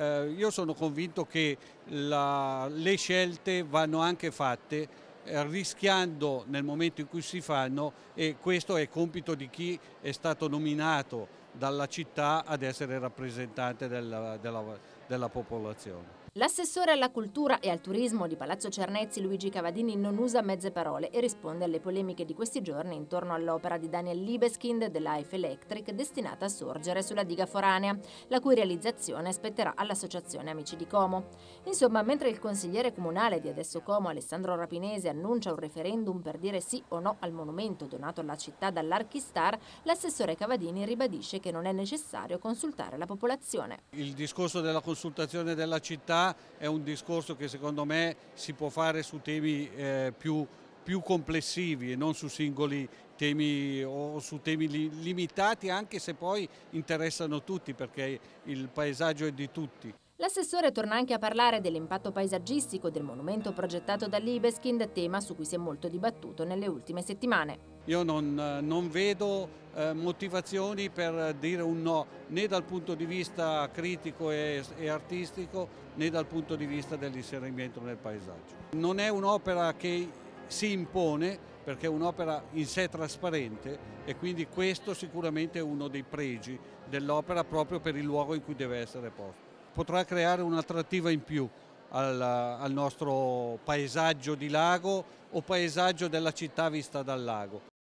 Eh, io sono convinto che la, le scelte vanno anche fatte eh, rischiando nel momento in cui si fanno e questo è compito di chi è stato nominato dalla città ad essere rappresentante della, della, della popolazione. L'assessore alla cultura e al turismo di Palazzo Cernezzi Luigi Cavadini non usa mezze parole e risponde alle polemiche di questi giorni intorno all'opera di Daniel Libeskind The Life Electric destinata a sorgere sulla diga foranea, la cui realizzazione spetterà all'associazione Amici di Como. Insomma, mentre il consigliere comunale di Adesso Como Alessandro Rapinese annuncia un referendum per dire sì o no al monumento donato alla città dall'Archistar, l'assessore Cavadini ribadisce dice che non è necessario consultare la popolazione. Il discorso della consultazione della città è un discorso che secondo me si può fare su temi eh, più più complessivi e non su singoli temi o su temi li, limitati, anche se poi interessano tutti perché il paesaggio è di tutti. L'assessore torna anche a parlare dell'impatto paesaggistico del monumento progettato dall'Ibeschind, tema su cui si è molto dibattuto nelle ultime settimane. Io non, eh, non vedo eh, motivazioni per dire un no né dal punto di vista critico e, e artistico né dal punto di vista dell'inserimento nel paesaggio. Non è un'opera che si impone perché è un'opera in sé trasparente e quindi questo sicuramente è uno dei pregi dell'opera proprio per il luogo in cui deve essere posto. Potrà creare un'attrattiva in più al, al nostro paesaggio di lago o paesaggio della città vista dal lago.